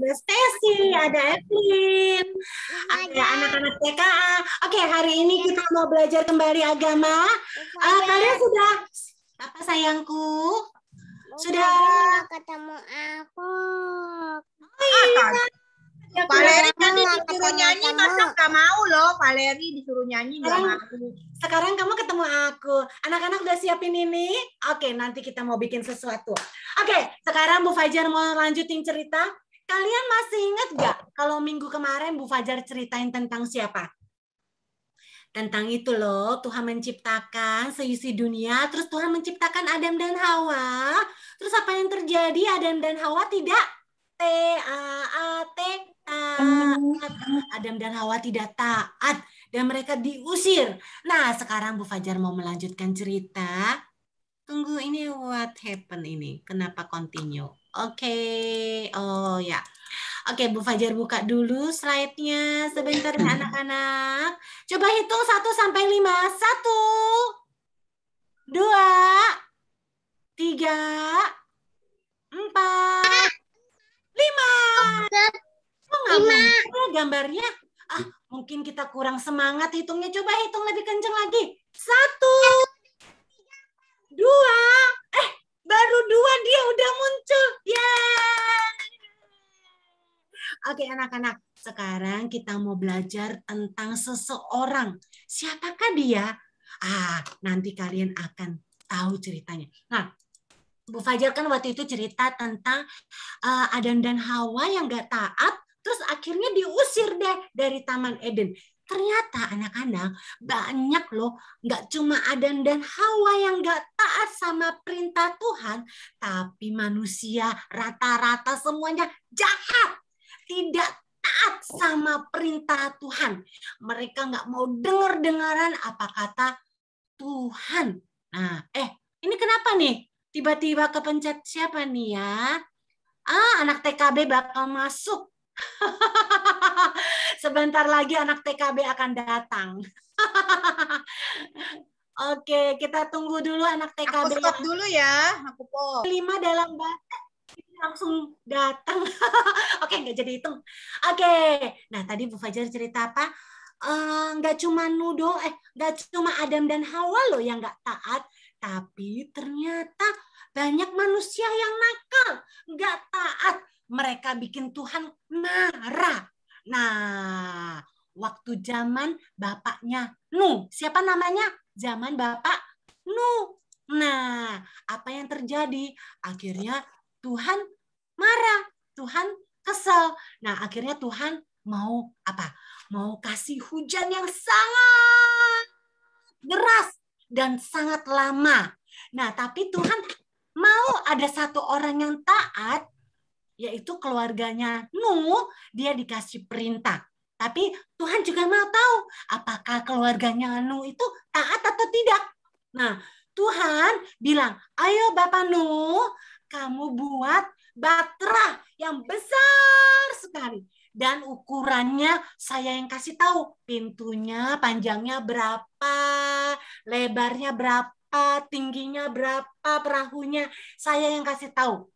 ada Stacy, ada Evelyn, ada iya. anak-anak TKA. Oke, hari ini iya. kita mau belajar kembali agama. Uh, kalian sudah apa sayangku? Sudah ketemu aku. Oh, iya. Ya, Valeri tadi kan disuruh nyanyi masa nggak mau loh Valeri disuruh nyanyi sekarang kamu ketemu aku anak-anak udah siapin ini oke nanti kita mau bikin sesuatu oke sekarang Bu Fajar mau lanjutin cerita Kalian masih ingat gak kalau minggu kemarin Bu Fajar ceritain tentang siapa? Tentang itu loh, Tuhan menciptakan seisi dunia, terus Tuhan menciptakan Adam dan Hawa. Terus apa yang terjadi? Adam dan Hawa tidak T A A T taat. Adam dan Hawa tidak taat dan mereka diusir. Nah, sekarang Bu Fajar mau melanjutkan cerita. Tunggu ini what happen ini? Kenapa continue? Oke, okay. oh ya. Oke, okay, Bu Fajar buka dulu slide-nya sebentar ya anak-anak. Coba hitung 1 sampai 5. 1 2 3 4 5. Kok enggak gambarnya? Ah, mungkin kita kurang semangat hitungnya. Coba hitung lebih kenceng lagi. 1, 2, eh baru 2 dia udah mau Oke anak-anak, sekarang kita mau belajar tentang seseorang. Siapakah dia? Ah, nanti kalian akan tahu ceritanya. Nah, Bu Fajar kan waktu itu cerita tentang uh, eh, Adan dan Hawa yang gak taat, terus akhirnya diusir deh dari Taman Eden. Ternyata anak-anak banyak loh, gak cuma Adan dan Hawa yang gak taat sama perintah Tuhan, tapi manusia rata-rata semuanya jahat tidak taat sama perintah Tuhan. Mereka nggak mau dengar-dengaran apa kata Tuhan. Nah, eh, ini kenapa nih? Tiba-tiba kepencet siapa nih ya? Ah, anak TKB bakal masuk. Sebentar lagi anak TKB akan datang. Oke, kita tunggu dulu anak TKB. Aku stop dulu ya, aku pop. Lima dalam bahasa langsung datang. Oke, nggak jadi hitung. Oke, nah tadi Bu Fajar cerita apa? Eh, nggak uh, cuma nudo, eh nggak cuma Adam dan Hawa loh yang nggak taat, tapi ternyata banyak manusia yang nakal, nggak taat. Mereka bikin Tuhan marah. Nah, waktu zaman bapaknya Nu, siapa namanya? Zaman bapak Nu. Nah, apa yang terjadi? Akhirnya Tuhan marah, Tuhan kesel. Nah, akhirnya Tuhan mau apa? Mau kasih hujan yang sangat deras dan sangat lama. Nah, tapi Tuhan mau ada satu orang yang taat yaitu keluarganya Nuh, dia dikasih perintah. Tapi Tuhan juga mau tahu apakah keluarganya Nuh itu taat atau tidak. Nah, Tuhan bilang, ayo Bapak Nuh, kamu buat batra yang besar sekali. Dan ukurannya saya yang kasih tahu. Pintunya panjangnya berapa, lebarnya berapa, tingginya berapa, perahunya. Saya yang kasih tahu.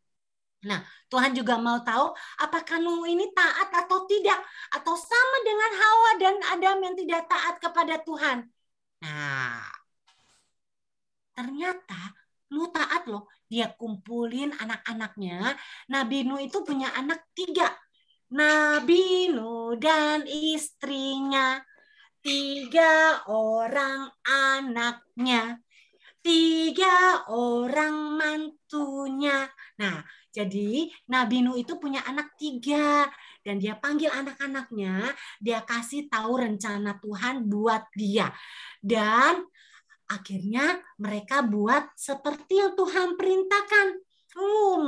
Nah, Tuhan juga mau tahu apakah Nuh ini taat atau tidak atau sama dengan Hawa dan Adam yang tidak taat kepada Tuhan. Nah, ternyata Nuh taat loh dia kumpulin anak-anaknya. Nabi Nuh itu punya anak tiga. Nabi Nuh dan istrinya, tiga orang anaknya, tiga orang mantunya. Nah, jadi Nabi Nuh itu punya anak tiga dan dia panggil anak-anaknya, dia kasih tahu rencana Tuhan buat dia. Dan Akhirnya mereka buat seperti yang Tuhan perintahkan. Uh,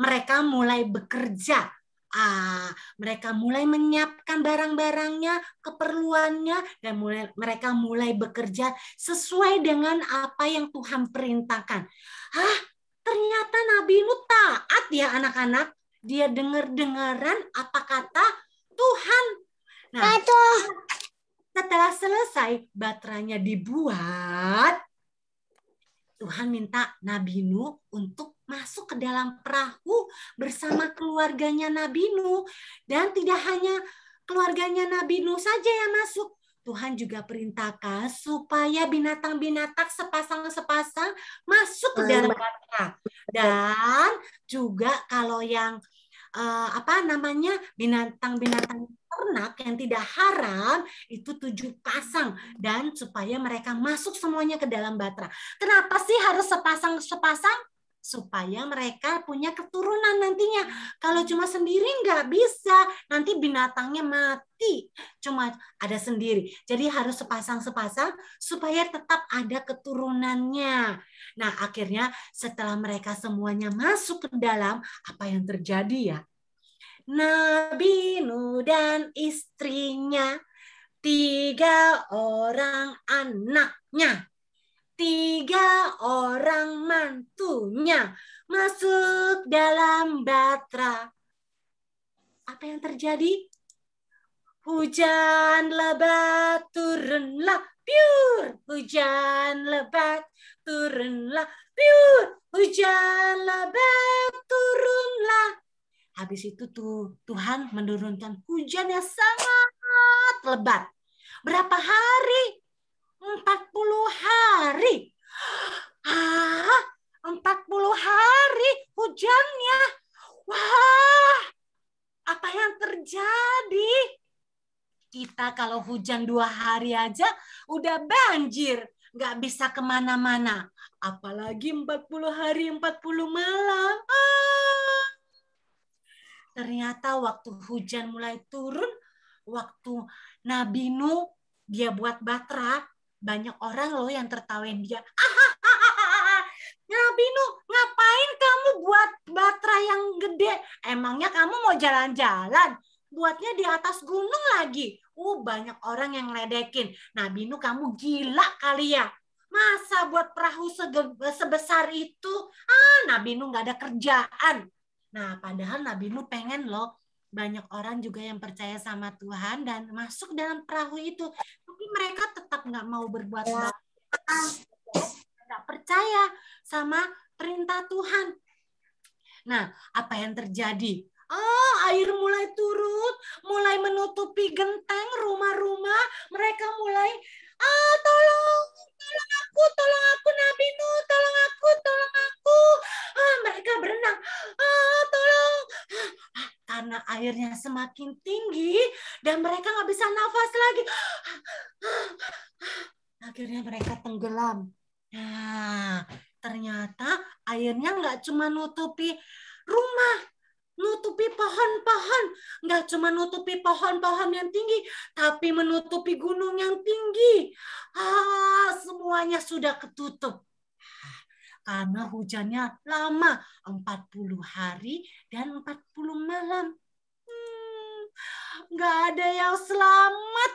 mereka mulai bekerja. Ah, mereka mulai menyiapkan barang-barangnya, keperluannya, dan mulai, mereka mulai bekerja sesuai dengan apa yang Tuhan perintahkan. Hah, ternyata Nabi Nuh taat ya anak-anak. Dia dengar-dengaran apa kata Tuhan. Nah, Kata. Setelah nah, selesai baterainya dibuat, Tuhan minta Nabi Nuh untuk masuk ke dalam perahu bersama keluarganya Nabi Nuh. Dan tidak hanya keluarganya Nabi Nuh saja yang masuk, Tuhan juga perintahkan supaya binatang-binatang sepasang-sepasang masuk ke dalam perahu Dan juga kalau yang eh, apa namanya binatang-binatang ternak yang tidak haram itu tujuh pasang dan supaya mereka masuk semuanya ke dalam batra. Kenapa sih harus sepasang sepasang? supaya mereka punya keturunan nantinya. Kalau cuma sendiri nggak bisa, nanti binatangnya mati. Cuma ada sendiri. Jadi harus sepasang-sepasang supaya tetap ada keturunannya. Nah akhirnya setelah mereka semuanya masuk ke dalam, apa yang terjadi ya? Nabi Nuh dan istrinya, tiga orang anaknya, tiga orang mantunya masuk dalam batra. Apa yang terjadi? Hujan lebat turunlah, pure. Hujan lebat turunlah, pure. Hujan lebat turunlah, Habis itu tuh Tuhan menurunkan hujan yang sangat lebat. Berapa hari? 40 hari. Ah, 40 hari hujannya. Wah, apa yang terjadi? Kita kalau hujan dua hari aja udah banjir, nggak bisa kemana-mana. Apalagi 40 hari, 40 malam. Ah, Ternyata waktu hujan mulai turun, waktu Nabi Nuh dia buat batra, banyak orang loh yang tertawain dia. Nabi Nuh, ngapain kamu buat batra yang gede? Emangnya kamu mau jalan-jalan? Buatnya di atas gunung lagi. Uh, banyak orang yang ledekin. Nabi Nuh, kamu gila kali ya? Masa buat perahu sebesar itu? Ah, Nabi Nuh nggak ada kerjaan. Nah, padahal nabimu pengen loh banyak orang juga yang percaya sama Tuhan dan masuk dalam perahu itu, tapi mereka tetap nggak mau berbuat ya. baik, nggak percaya sama perintah Tuhan. Nah, apa yang terjadi? Oh, air mulai turun, mulai menutupi genteng rumah-rumah. Mereka mulai, ah oh, tolong, tolong aku, tolong aku Nabi Nuh, tolong aku, tolong aku ah, mereka berenang, ah, tolong. karena airnya semakin tinggi dan mereka nggak bisa nafas lagi. Akhirnya mereka tenggelam. Nah, ternyata airnya nggak cuma nutupi rumah, nutupi pohon-pohon. Nggak cuma nutupi pohon-pohon yang tinggi, tapi menutupi gunung yang tinggi. Ah, semuanya sudah ketutup karena hujannya lama, 40 hari dan 40 malam. Hmm, nggak gak ada yang selamat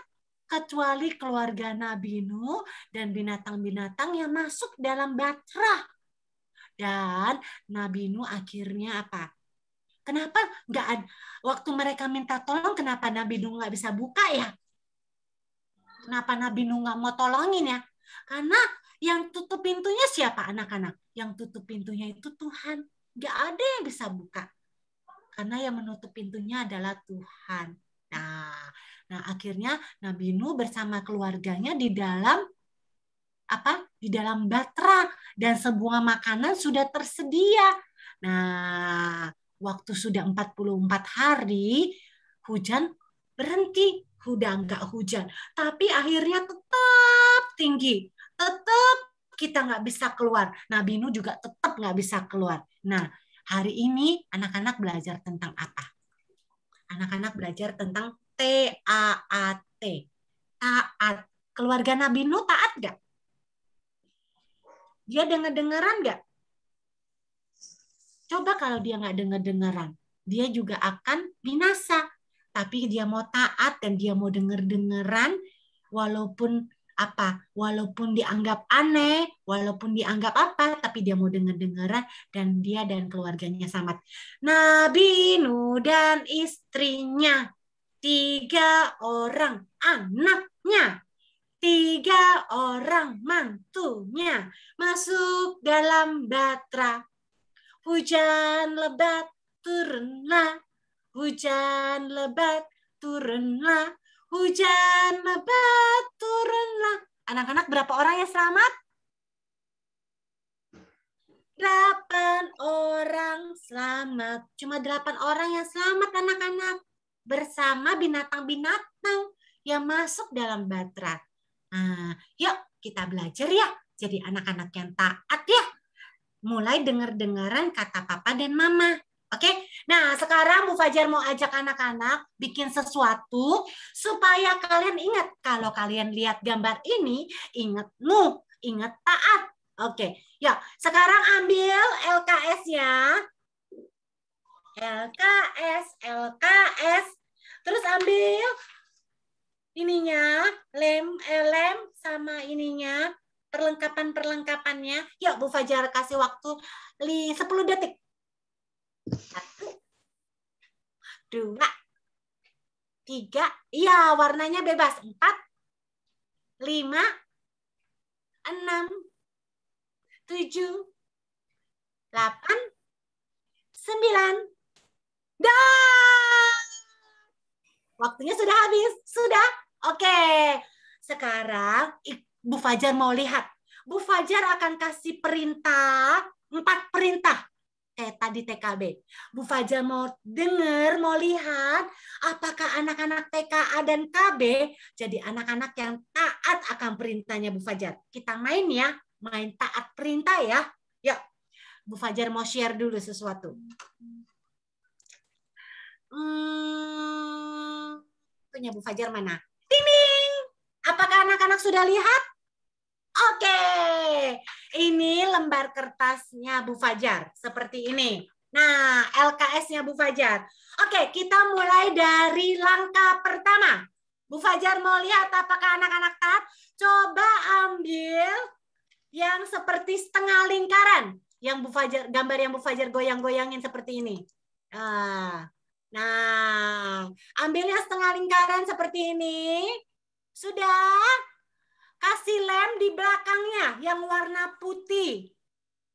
kecuali keluarga Nabi Nuh dan binatang-binatang yang masuk dalam batra. Dan Nabi Nuh akhirnya apa? Kenapa nggak ada, waktu mereka minta tolong kenapa Nabi Nuh nggak bisa buka ya? Kenapa Nabi Nuh nggak mau tolongin ya? Karena yang tutup pintunya siapa anak-anak? Yang tutup pintunya itu Tuhan. Gak ada yang bisa buka. Karena yang menutup pintunya adalah Tuhan. Nah, nah akhirnya Nabi Nuh bersama keluarganya di dalam apa? Di dalam batra dan sebuah makanan sudah tersedia. Nah, waktu sudah 44 hari hujan berhenti udah enggak hujan tapi akhirnya tetap tinggi kita nggak bisa keluar. Nabi Nuh juga tetap nggak bisa keluar. Nah, hari ini anak-anak belajar tentang apa? Anak-anak belajar tentang T-A-A-T. Taat. Keluarga Nabi Nuh taat nggak? Dia dengar dengaran nggak? Coba kalau dia nggak dengar dengaran dia juga akan binasa. Tapi dia mau taat dan dia mau denger-dengeran, walaupun apa walaupun dianggap aneh walaupun dianggap apa tapi dia mau dengar dengaran dan dia dan keluarganya selamat Nabi Nuh dan istrinya tiga orang anaknya tiga orang mantunya masuk dalam batra hujan lebat turunlah hujan lebat turunlah Hujan lebat turunlah. Anak-anak berapa orang yang selamat? Delapan orang selamat. Cuma delapan orang yang selamat anak-anak. Bersama binatang-binatang yang masuk dalam batra. Nah, yuk kita belajar ya. Jadi anak-anak yang taat ya. Mulai dengar-dengaran kata papa dan mama. Oke, okay? nah sekarang Bu Fajar mau ajak anak-anak bikin sesuatu supaya kalian ingat kalau kalian lihat gambar ini ingat nu, ingat taat. Oke, okay. ya sekarang ambil LKS ya, LKS, LKS, terus ambil ininya lem, eh, lem sama ininya perlengkapan perlengkapannya. Yuk Bu Fajar kasih waktu 10 detik. dua, tiga, iya warnanya bebas. Empat, lima, enam, tujuh, delapan, sembilan, dan waktunya sudah habis. Sudah? Oke. Sekarang Bu Fajar mau lihat. Bu Fajar akan kasih perintah, empat perintah kayak eh, tadi TKB. Bu Faja mau dengar, mau lihat apakah anak-anak TKA dan KB jadi anak-anak yang taat akan perintahnya Bu Fajar. Kita main ya, main taat perintah ya. Yuk, Bu Fajar mau share dulu sesuatu. Hmm, punya Bu Fajar mana? Tining! Apakah anak-anak sudah lihat? Oke, ini lembar kertasnya Bu Fajar seperti ini. Nah, LKS-nya Bu Fajar. Oke, kita mulai dari langkah pertama. Bu Fajar mau lihat apakah anak-anak taat? Coba ambil yang seperti setengah lingkaran, yang Bu Fajar gambar yang Bu Fajar goyang-goyangin seperti ini. Ah, nah, ambil ambilnya setengah lingkaran seperti ini. Sudah? kasih lem di belakangnya yang warna putih.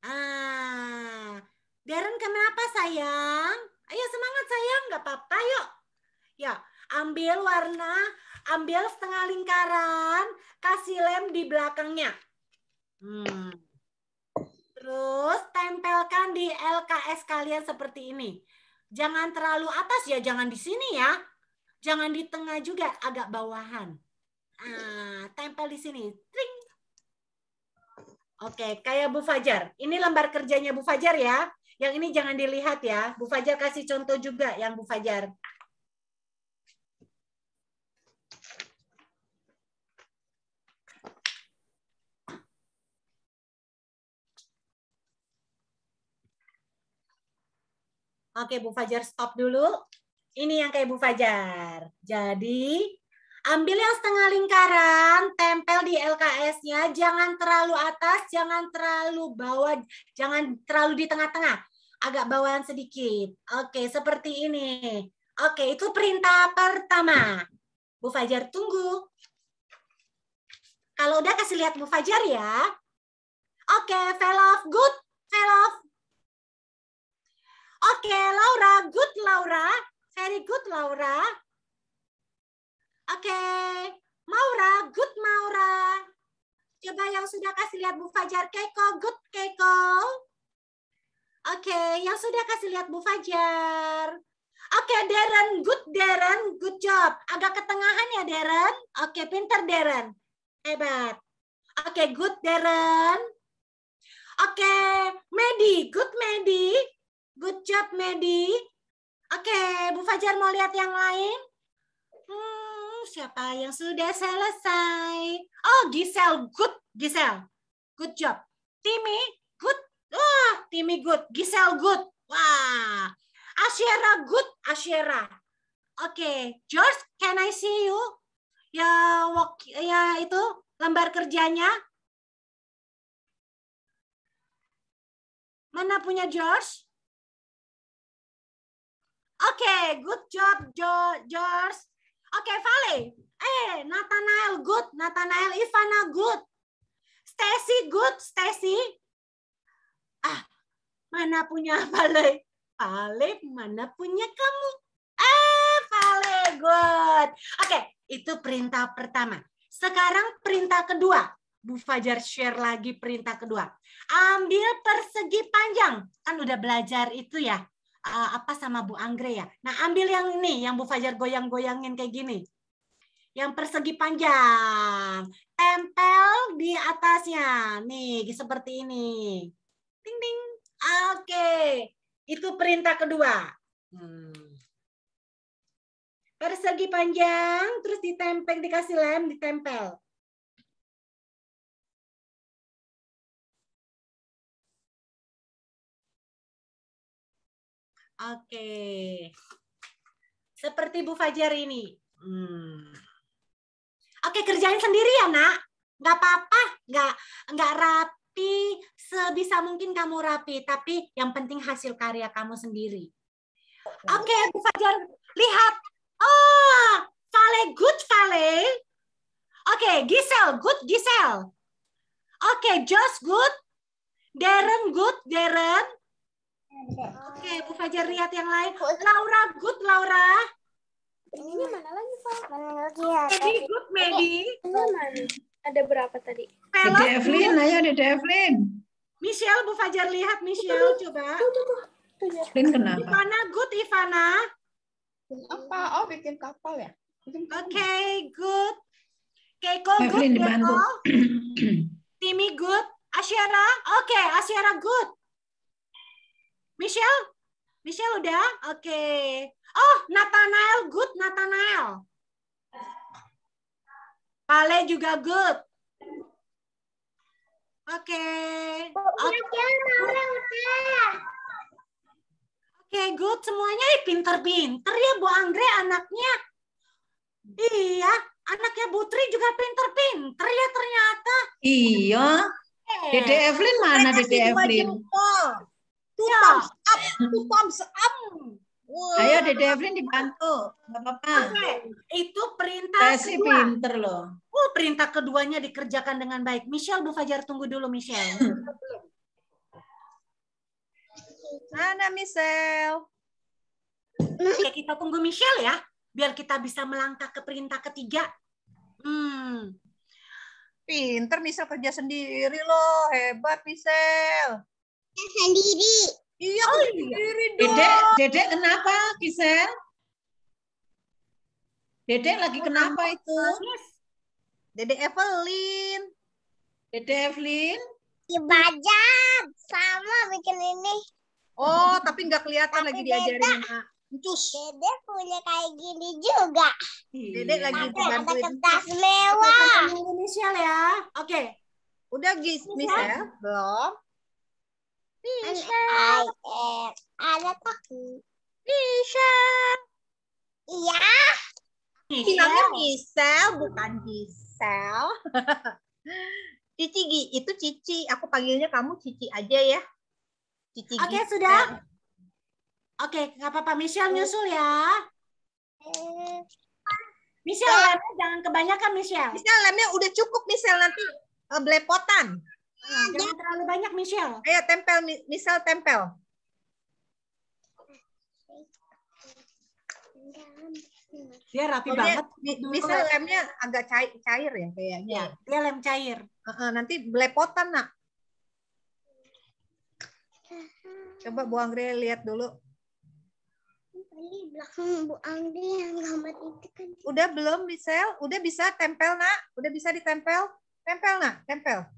Ah, Darren kenapa sayang? Ayo semangat sayang, nggak apa-apa yuk. Ya, ambil warna, ambil setengah lingkaran, kasih lem di belakangnya. Hmm. Terus tempelkan di LKS kalian seperti ini. Jangan terlalu atas ya, jangan di sini ya. Jangan di tengah juga, agak bawahan. Ah, tempel di sini. Tring. Oke, kayak Bu Fajar. Ini lembar kerjanya Bu Fajar ya. Yang ini jangan dilihat ya. Bu Fajar kasih contoh juga yang Bu Fajar. Oke, Bu Fajar stop dulu. Ini yang kayak Bu Fajar. Jadi, Ambil yang setengah lingkaran, tempel di LKS-nya, jangan terlalu atas, jangan terlalu bawah, jangan terlalu di tengah-tengah. Agak bawahan sedikit. Oke, seperti ini. Oke, itu perintah pertama. Bu Fajar tunggu. Kalau udah kasih lihat Bu Fajar ya. Oke, fell off, good, fell off. Oke, Laura, good, Laura. Very good, Laura. Oke, Maura, good Maura. Coba yang sudah kasih lihat Bu Fajar, Keiko, good Keiko. Oke, yang sudah kasih lihat Bu Fajar. Oke, Darren, good Darren, good job. Agak ketengahan ya Darren. Oke, pinter Darren. Hebat. Oke, good Darren. Oke, Medi, good Medi. Good job Medi. Oke, Bu Fajar mau lihat yang lain? siapa yang sudah selesai? Oh, Gisel, good. Gisel, good job. Timmy, good. Wah, Timmy good. Gisel, good. Wah. Asyera, good. Asyera. Oke, okay. George, can I see you? Ya, walk, ya itu lembar kerjanya. Mana punya George? Oke, okay, good job, George. Oke, okay, Vale. Eh, Nathanael good, Nathanael Ivana good. Stacy good, Stacy. Ah, mana punya Vale? Vale, mana punya kamu? Eh, Vale good. Oke, okay, itu perintah pertama. Sekarang perintah kedua. Bu Fajar share lagi perintah kedua. Ambil persegi panjang. Kan udah belajar itu ya uh, apa sama Bu Anggre ya. Nah, ambil yang ini yang Bu Fajar goyang-goyangin kayak gini. Yang persegi panjang. Tempel di atasnya. Nih, seperti ini. Ting ting. Oke. Okay. Itu perintah kedua. Hmm. Persegi panjang terus ditempel dikasih lem, ditempel. Oke. Seperti Bu Fajar ini. Hmm. Oke, kerjain sendiri ya, Nak. Nggak apa-apa, nggak, nggak rapi, sebisa mungkin kamu rapi, tapi yang penting hasil karya kamu sendiri. Oke, Bu Fajar, lihat. Oh, Vale, good Vale. Oke, okay, Gisel, good Giselle. Oke, okay, Josh, good. Darren, good Darren. Oke, Bu Fajar lihat yang lain. Laura, good Laura. Ininya mana lagi, Pak? Mana lagi ya? Medi, good Medi. Ini oh, mana? Ada berapa tadi? Ada Evelyn, ayo ada Evelyn. Michelle, Bu Fajar lihat Michelle coba. Ya. Evelyn kenapa? Ivana, good Ivana. Apa? Oh, bikin kapal ya? Oke, good. Keiko, good Keiko. Timmy, good. Asyara, oke, Asyara, good. Michelle? Michelle udah? Oke. Okay. Oh, Nathanael good, Nathanael. Pale juga good. Oke. Okay. Oke, okay. good semuanya. Pinter-pinter ya Bu Andre anaknya. Iya, anaknya Putri juga pinter-pinter ya ternyata. Iya. Eh, Dede Evelyn mana Dede Evelyn? Iya. Up, two thumbs up. Wow. Ayo Dede Evelyn dibantu, nggak apa-apa. Okay. Itu perintah kedua. kedua. pinter loh. Oh, perintah keduanya dikerjakan dengan baik. Michelle Bu Fajar tunggu dulu Michelle. Mana Michelle? Oke, kita tunggu Michelle ya, biar kita bisa melangkah ke perintah ketiga. Hmm. Pinter Michelle kerja sendiri loh, hebat Michelle sendiri. Iya, oh, iya. sendiri dong. Dede, Dede kenapa, Gisel? Dede lagi kenapa itu? Dede Evelyn. Dede Evelyn? Dibajak sama bikin ini. Oh, tapi nggak kelihatan tapi lagi diajarin Cus. Dede punya kayak gini juga. Iya. Dede lagi dibantuin. Ada kertas mewah. Indonesia ya. Oke. Okay. Udah Miss ya? Belum. Misha. I am ada aku. Misha. Iya. Bilangnya Misha bukan Gisel. Cici itu Cici, aku panggilnya kamu Cici aja ya. Cici. Oke, okay, sudah. Oke, okay, nggak apa-apa Michelle nyusul ya. Michelle lemnya jangan kebanyakan Michelle. Michelle lemnya udah cukup Michelle nanti eh, belepotan. Ah, jangan terlalu banyak, Michelle. Ayo tempel, misal tempel. Dia rapi oh, banget. Misal lemnya agak cair, cair ya kayaknya. Ya, dia lem cair. Uh -uh, nanti belepotan nak. Coba Bu Anggri lihat dulu. Ini belakang Bu Anggri yang gambar itu kan. Udah belum, Michelle? Udah bisa tempel nak? Udah bisa ditempel? Tempel nak, tempel.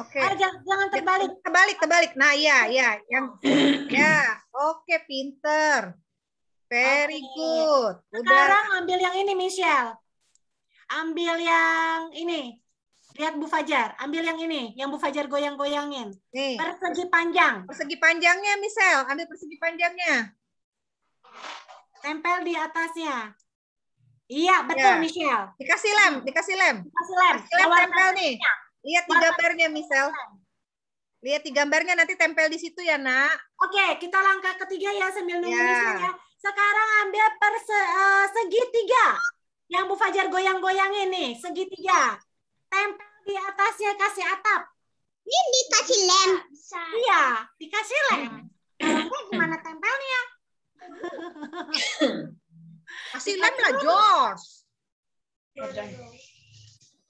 Oke. Okay. jangan, jangan terbalik. Terbalik, terbalik. Nah, ya, ya, yang ya. Oke, okay, pinter. Very okay. good. Udah. Sekarang ambil yang ini, Michelle. Ambil yang ini. Lihat Bu Fajar. Ambil yang ini, yang Bu Fajar goyang-goyangin. Nih. Persegi panjang. Persegi panjangnya, Michelle. Ambil persegi panjangnya. Tempel di atasnya. Iya, betul, ya. Michelle. Dikasih lem, dikasih lem. Dikasih lem. Dikasih lem tempel nih. Lihat di gambarnya, Misel. Lihat di gambarnya nanti tempel di situ ya, Nak. Oke, kita langkah ketiga ya sambil nunggu yeah. Ya. Ya. Sekarang ambil perse, uh, eh, segitiga. Yang Bu Fajar goyang-goyang ini, segitiga. Tempel di atasnya kasih atap. Ini dikasih lem. Iya, dikasih lem. Lempnya gimana tempelnya? Kasih lem lah, Jos.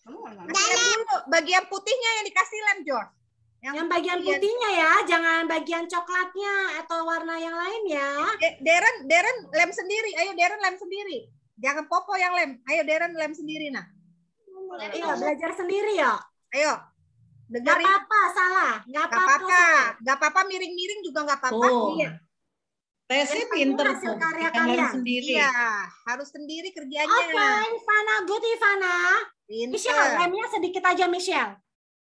Lem bagian putihnya yang dikasih lem, George. Yang, yang bagian putihnya ya, jangan bagian coklatnya atau warna yang lain ya. Deren, Deren lem sendiri. Ayo Deren lem sendiri. Jangan Popo yang lem. Ayo Deren lem sendiri nah. Iya, belajar sendiri ya. Ayo. Dengerin. Gak apa-apa, salah. Gak apa-apa. Gak apa-apa miring-miring juga gak apa-apa. Iya. -apa. Tesi pinter hasil karya-karya. sendiri. Iya, harus sendiri kerjanya. Oke, okay, Ivana, good Ivana. Pinter. Michelle, lemnya sedikit aja Michelle.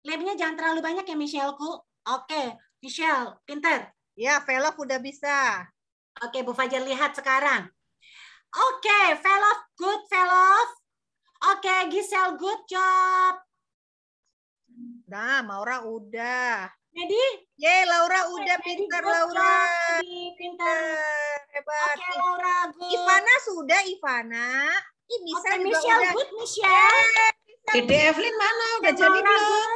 Lemnya jangan terlalu banyak ya Michelleku. Oke, okay. Michelle, pinter. Ya, Velov udah bisa. Oke, okay, Bu Fajar lihat sekarang. Oke, okay, Velov, good Velov. Oke, okay, Giselle, good job. Nah, Maura udah. Jadi? Ye, Laura udah pintar Laura. Pintar. Hebat. Oke, Laura. Good. Ivana sudah Ivana. Ih, bisa okay, juga Michelle, udah. good Michelle. Dede Evelyn mana? Udah jadi belum?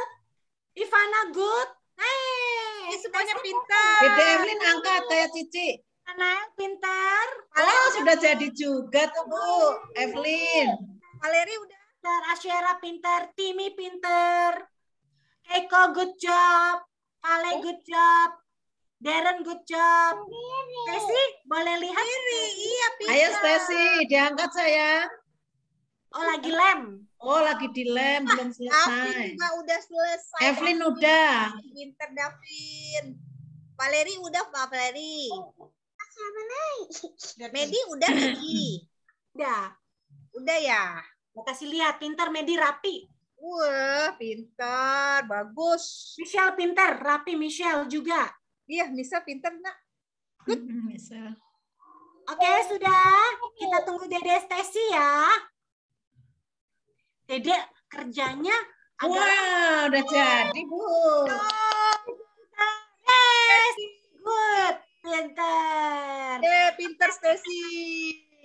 Ivana good. Hai. semuanya pintar. Dede Evelyn angkat kayak Cici. Anak pintar. Oh, sudah jadi juga tuh Bu Evelyn. Valeri udah pintar, Ashera pintar, Timi pintar. Eko good job. Ale eh? good job. Darren good job. Stacy boleh lihat? Piri, iya Piri. Ayo Stacy diangkat saya. Oh lagi lem. Oh lagi di lem belum ah, selesai. Aflin udah selesai. Evelyn udah. Winter Davin. Valeri udah Pak Valeri. Siapa oh, lagi? Medi udah lagi. Udah. Udah ya. Mau kasih lihat pintar Medi rapi. Wah, pintar, bagus. Michelle pintar, rapi Michelle juga. Iya, Michelle pintar, nak. Good. Michelle. Oke, okay, sudah. Kita tunggu Dede stasi ya. Dede kerjanya agak... Wow, udah jadi, Bu. Yes, good. Pintar. Eh, pintar Stacy.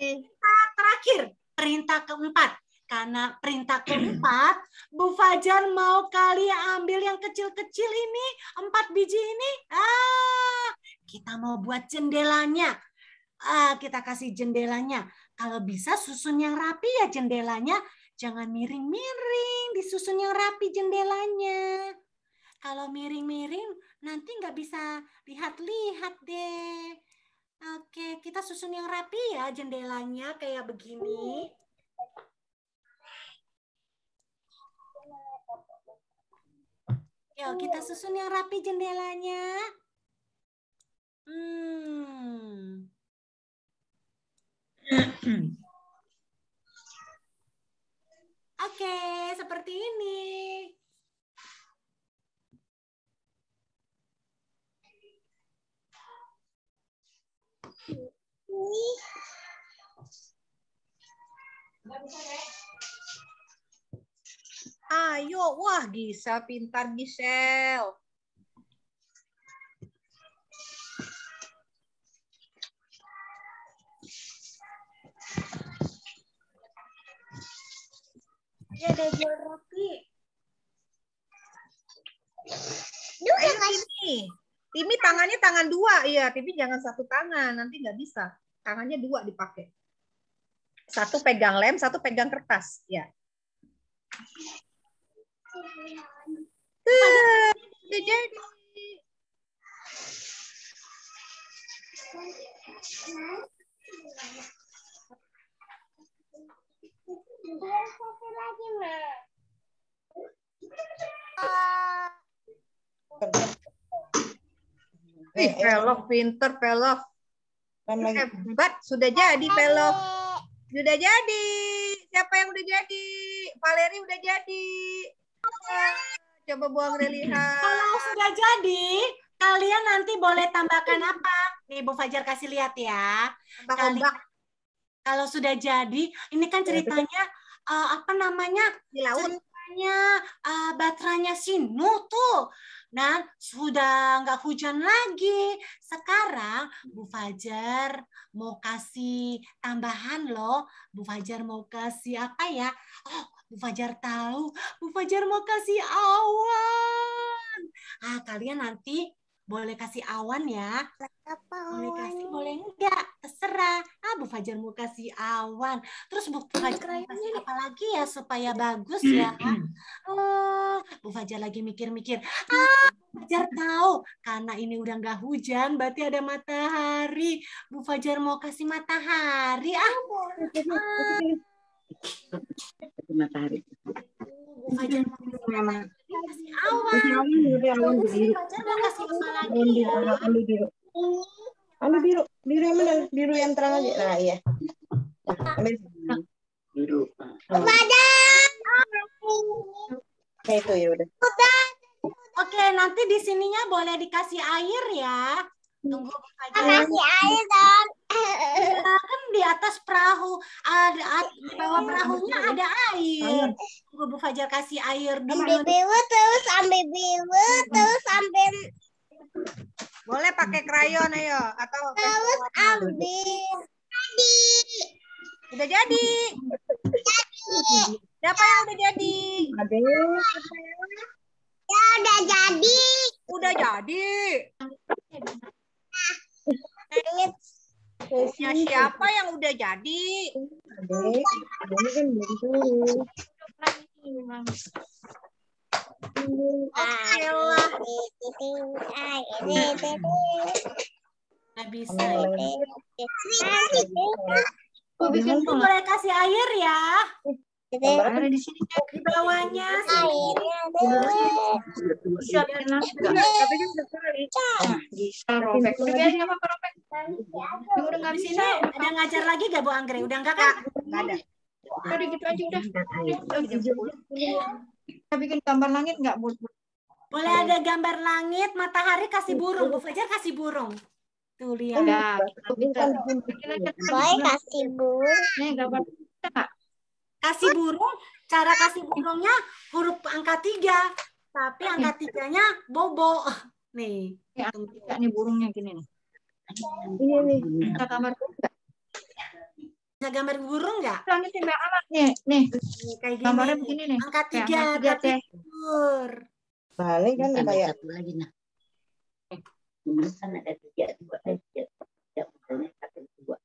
Perintah terakhir, perintah keempat karena perintah keempat, Bu Fajar mau kali ambil yang kecil-kecil ini, empat biji ini. Ah, kita mau buat jendelanya. Ah, kita kasih jendelanya. Kalau bisa susun yang rapi ya jendelanya. Jangan miring-miring, disusun yang rapi jendelanya. Kalau miring-miring, nanti nggak bisa lihat-lihat deh. Oke, kita susun yang rapi ya jendelanya kayak begini. Yuk kita oh. susun yang rapi jendelanya. Hmm. Oke, seperti ini. Ini. Bagus, Ayo, wah bisa pintar Michelle. Ya ada geografi. roti. Ayo, Timi. Timi tangannya tangan dua. Iya, Timi jangan satu tangan. Nanti nggak bisa. Tangannya dua dipakai. Satu pegang lem, satu pegang kertas. Ya udah jadi. satu lagi, pelok pinter pelok. Hebat, sudah jadi pelok. Sudah jadi. Siapa yang udah jadi? Valeri udah jadi. Coba buang relihan Kalau sudah jadi, kalian nanti boleh tambahkan apa? Nih Bu Fajar kasih lihat ya. kalian, kalau sudah jadi, ini kan ceritanya uh, apa namanya? Di laut. Ceritanya uh, eh, batranya Sinu tuh. Nah, sudah nggak hujan lagi. Sekarang Bu Fajar mau kasih tambahan loh. Bu Fajar mau kasih apa ya? Oh, Bu Fajar tahu, Bu Fajar mau kasih awan. Ah, kalian nanti boleh kasih awan ya. Apa boleh kasih, boleh enggak, terserah. Ah, Bu Fajar mau kasih awan. Terus Bu Fajar mau kasih apa lagi ya supaya bagus hmm, ya? Oh, Bu Fajar lagi mikir-mikir. Ah, Bu hmm. Fajar tahu karena ini udah enggak hujan, berarti ada matahari. Bu Fajar mau kasih matahari. Ah, iya, ah matahari. biru. biru. Biru yang mana? Biru yang terang aja. Nah, iya. biru. Nah, itu ya udah. Oke, nanti di sininya boleh dikasih air ya. Tunggu Masih air dong. Kan di atas perahu, eh, ada di bawah iya. perahunya ada air. Tunggu Bu Fajar kasih air dulu. Ambil biru terus ambil biru iya. terus ambil boleh pakai krayon ayo atau terus ambil jadi udah jadi jadi siapa yang udah jadi ada ya udah jadi udah jadi Punya siapa yang udah jadi? Ini kan belum dulu. Ayolah. Nggak bisa. Aku bikin boleh kasih air ya. Ada di bawahnya Bisa Ada ngajar lagi gak Bu Anggrek? Udah enggak kak? Enggak ada. gitu aja udah. Kita gitu bikin gambar langit nggak Bu? Boleh ada gambar langit, matahari kasih burung. Bu Fajar kasih burung. Tuh lihat. Boleh kasih burung. Nih gambar kita. Kasih burung, cara kasih burungnya huruf angka tiga, tapi angka tiganya bobo. Nih. Ya, angka nih burungnya gini nih. Ini nih. Bisa gambar burung nggak gambar burung nggak? Ini sih Mbak anak nih. Nih. Kayak gini. Gambarnya begini nih. Angka tiga, ya, angka tidur. Balik kan Bisa kayak. Satu lagi nah. Kan ada tiga, dua, tiga, tiga, satu, dua.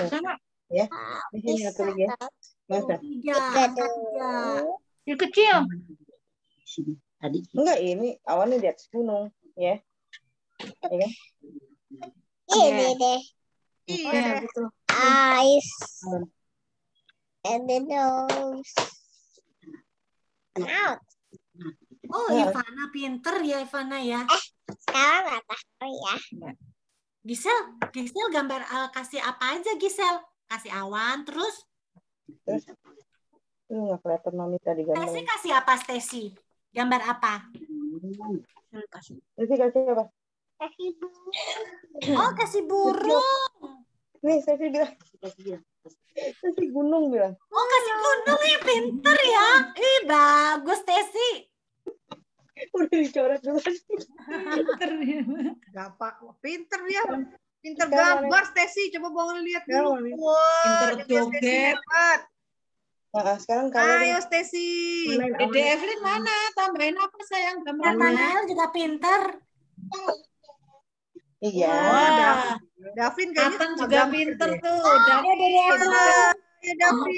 Sama. Ya, di sini satu lagi ya. Tiga. Tiga. kecil. Tadi. Enggak ini awan di atas gunung ya. ya kan? iya. iya. Ini deh. Iya betul. Eyes. And the nose. Out. Oh, iya. Ivana pinter ya Ivana ya. Eh, sekarang nggak tahu ya. Iya. Gisel, Gisel gambar al eh, kasih apa aja Gisel? Kasih awan, terus terus lu nggak kelihatan mami tadi gambar Stasi kasih apa Stasi gambar apa Stasi kasih apa kasih burung oh kasih burung nih Stasi bilang kasih gunung bilang oh kasih gunung ya pinter ya ih bagus Stasi udah dicoret dulu pinter dia pinter dia Pinter gambar, Stacy. Coba bangun lihat dulu. Pinter joget. Nah, sekarang kalau Ayo Stacy. Dede Evelyn mana? Tambahin apa sayang Gambar kan Mana juga pinter. Iya. Davin kayaknya juga pinter tuh. Oh, Davin. Dede Evelyn. Ya Davin.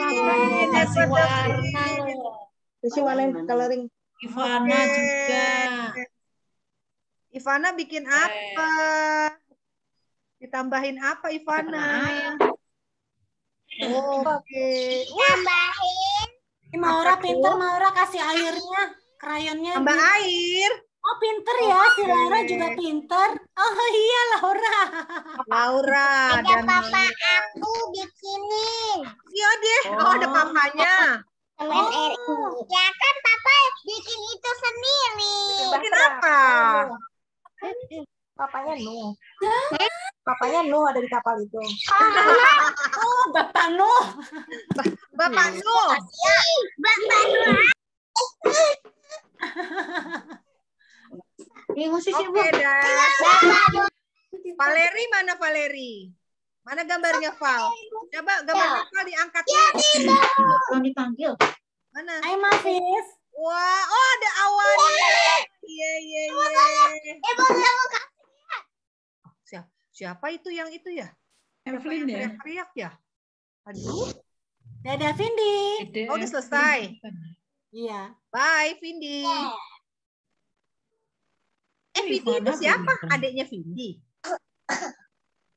Kasih warna. Kasih warna coloring. Ivana juga. Ivana bikin apa? Eh. Ditambahin apa Ivana? Oke. Okay. Tambahin. Maura pinter, Maura kasih airnya, krayonnya. Tambah di... air. Oh pinter ya, si Laura juga pinter. Oh iya Laura. Laura. Ada papa aku bikinin. Iya deh, oh, ada oh. papanya. Oh. Ya kan papa bikin itu sendiri. Bikin apa? Papanya no. Papanya Nuh ada di kapal itu. Oh, Bapak Nuh. Bapak Nuh. Bapak Nuh. Ini sih sih, Bu. Valeri mana Valeri? Mana gambarnya Val? Coba gambar Val diangkat. Ya, Belum dipanggil. Mana? Hai, Masis. Wah, oh ada awan. Iya, iya, iya. Ibu, kamu Siapa itu yang itu ya? Evelyn ya. teriak ya. Aduh. Dadah Vindi. Oh, udah selesai. Ya? Iya. Bye Vindi. Oh. Eh Vindi itu siapa? Adiknya Vindi.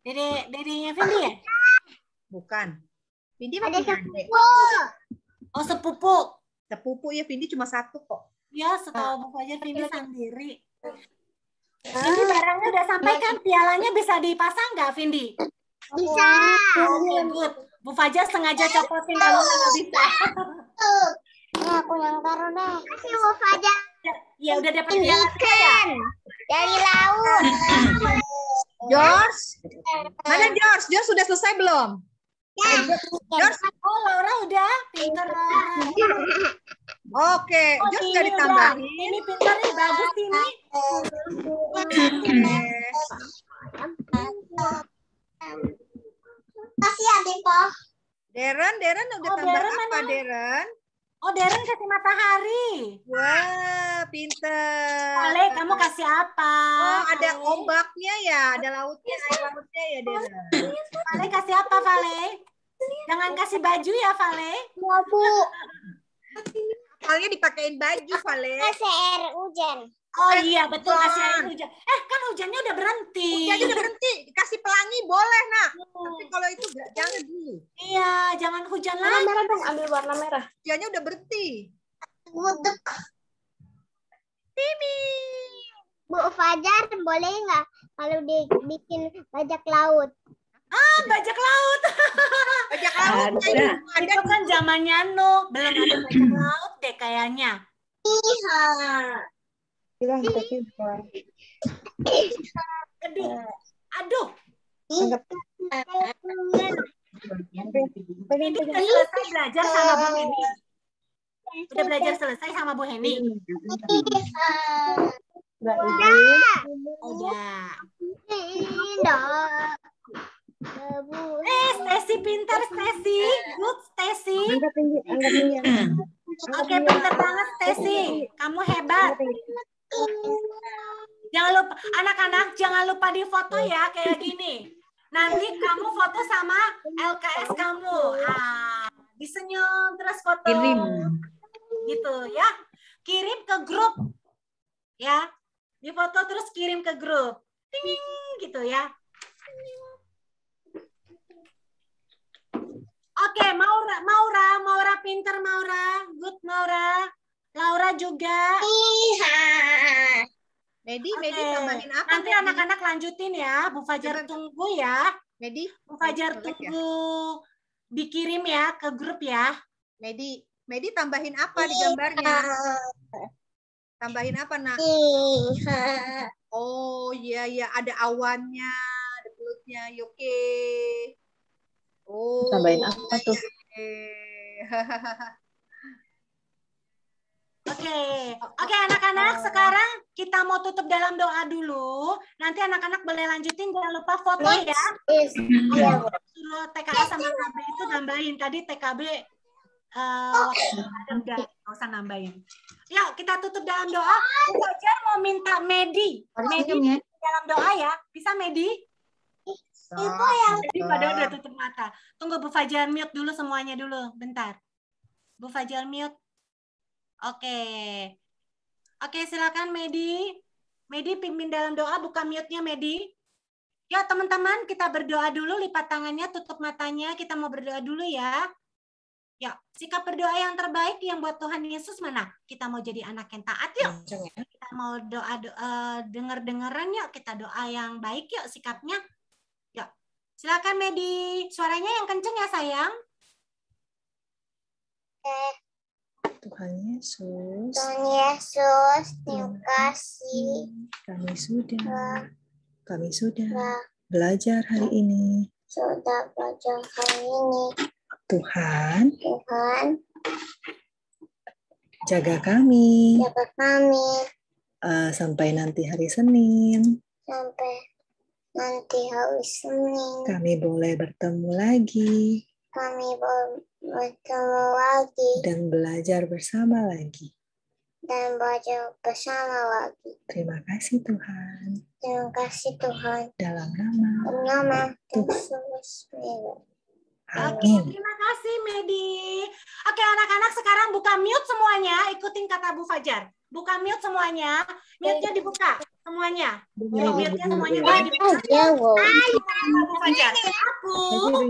Dede, dedenya Vindi ya? Bukan. Vindi mah adik. Oh, sepupu. Sepupu ya Vindi cuma satu kok. Ya, setahu buku aja Vindi sendiri. Ini ah. barangnya udah sampai kan? Nah. Pialanya bisa dipasang nggak, Vindi? Bisa. Oke, oh, Bu Fajar sengaja copotin kalau nggak bisa. Ini aku yang taruh deh. Kasih Bu Fajar. Ya udah dapat piala ikan dari laut. George, eh. mana George? George sudah selesai belum? Ya. George, oh Laura udah, pinter. Oke, oh, Jos gak ditambahin. Ini pintar nih, bagus ini. Kasih ya, Depo. Deren, Deren udah oh, tambah Deren apa, mana? Deren? Oh, Deren kasih matahari. Wah, pinter. Ale, kamu kasih apa? Oh, ada Ale. ombaknya ya, ada lautnya, air lautnya ya, Deren. Vale, kasih apa, Vale? Jangan kasih baju ya, Vale. Mau, iya, Bu. Soalnya dipakein baju, eh, Vale. ACR eh, hujan. Oh eh, iya, betul ACR hujan. Eh, kan hujannya udah berhenti. Hujannya udah berhenti, dikasih pelangi boleh, Nak. Hmm. Tapi kalau itu enggak, jangan dulu. Iya, jangan hujan lagi. Warna merah dong, ambil warna merah. Hujannya udah berhenti. untuk timi, Bu Fajar, boleh nggak kalau dibikin bajak laut? Ah, bajak laut. bajak laut. Ada. Gitu. Itu kan zamannya no, belum ada bajak laut deh kayaknya. Iya. Bilang kita Aduh. Aduh. Ini udah selesai belajar sama Bu Heni. Udah belajar selesai sama Bu Heni. Udah. Udah. Udah. Eh, Stacy pintar Stacy, good Stacy. Oke, pintar banget Stacy. Kamu hebat. Jangan lupa anak-anak jangan lupa di foto ya kayak gini. Nanti kamu foto sama LKS kamu. Ah, disenyum terus foto. Kirim. Gitu ya. Kirim ke grup. Ya. Di foto terus kirim ke grup. Ting gitu ya. Oke, okay, Maura, Maura, Maura pinter Maura, good Maura. Laura juga. Iya. Medi, okay. Medi tambahin apa? Nanti anak-anak lanjutin ya, Bu Fajar tunggu ya. Medi, Bu Fajar ya. tunggu ya. dikirim ya ke grup ya. Medi, Medi tambahin apa di gambarnya? Tambahin apa, Nak? Iha. Oh, iya iya ada awannya, ada pelutnya, Oke. Okay. Oh. Tambahin apa tuh? Iya. Oke, oke okay, anak-anak sekarang kita mau tutup dalam doa dulu. Nanti anak-anak boleh lanjutin jangan lupa foto ya. Iya. suruh TKA sama KB itu nambahin tadi TKB uh, eh, ada nggak usah nambahin. Ya kita tutup dalam doa. Fajar mau minta Medi, Medi ya. dalam doa ya. Bisa Medi? Itu yang Jadi pada udah tutup mata. Tunggu Bu Fajar mute dulu semuanya dulu, bentar. Bu Fajar mute. Oke. Oke, silakan Medi. Medi pimpin dalam doa, buka mute-nya Medi. Ya teman-teman, kita berdoa dulu, lipat tangannya, tutup matanya, kita mau berdoa dulu ya. Ya, sikap berdoa yang terbaik yang buat Tuhan Yesus mana? Kita mau jadi anak yang taat yuk. Ya. Kita mau doa, doa eh, denger-dengeran yuk, kita doa yang baik yuk sikapnya. Silakan Medi, suaranya yang kenceng ya sayang. Tuhan Yesus. Tuhan Yesus, terima kasih. Kami sudah, kami sudah belajar hari ini. Sudah belajar hari ini. Tuhan. Tuhan. Jaga kami. Jaga kami. Uh, sampai nanti hari Senin. Sampai nanti hari Senin. Kami boleh bertemu lagi. Kami boleh bertemu lagi. Dan belajar bersama lagi. Dan belajar bersama lagi. Terima kasih Tuhan. Terima kasih Tuhan. Dalam nama. Dalam nama Yesus. Oke, terima kasih Medi. Oke, anak-anak sekarang buka mute semuanya, ikutin kata Bu Fajar. Buka mute semuanya, mute-nya dibuka semuanya. Mute-nya semuanya iya, iya, iya, Aku. Aku.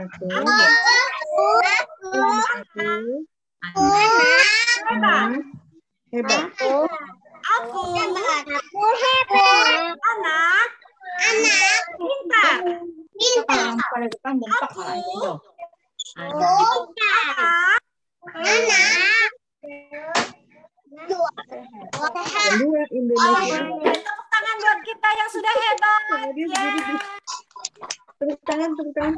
Aku. Aku aku, Aku. Aku. Aku. Aku. aku, aku, Aku. Aku aku, Anak. Anak. aku, aku, Aku. Aku. Anak. Anak dua, dua, Indonesia. Tepuk tangan buat kita yang sudah hebat. Yeah. Tepuk tangan, tepuk tangan.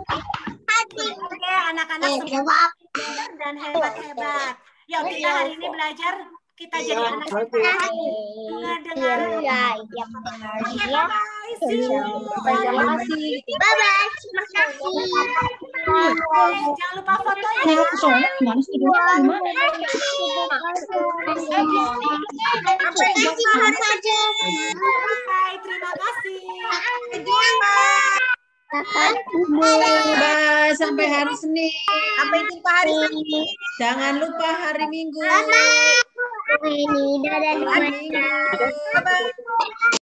Oke, anak-anak eh, semua ya dan hebat-hebat. Yuk, kita iya, hari ini ya. belajar kita ya, jadi anak ya taat, iya, iya, iya, Terima kasih. Bye bye. Terima kasih. Jangan lupa foto ya terima kasih terima kasih terima kasih terima kasih Bye, terima kasih. Terima kasih. Bye. Sampai hari Senin. Sampai jumpa hari Senin. Jangan lupa hari Minggu. Hari Minggu. Bye.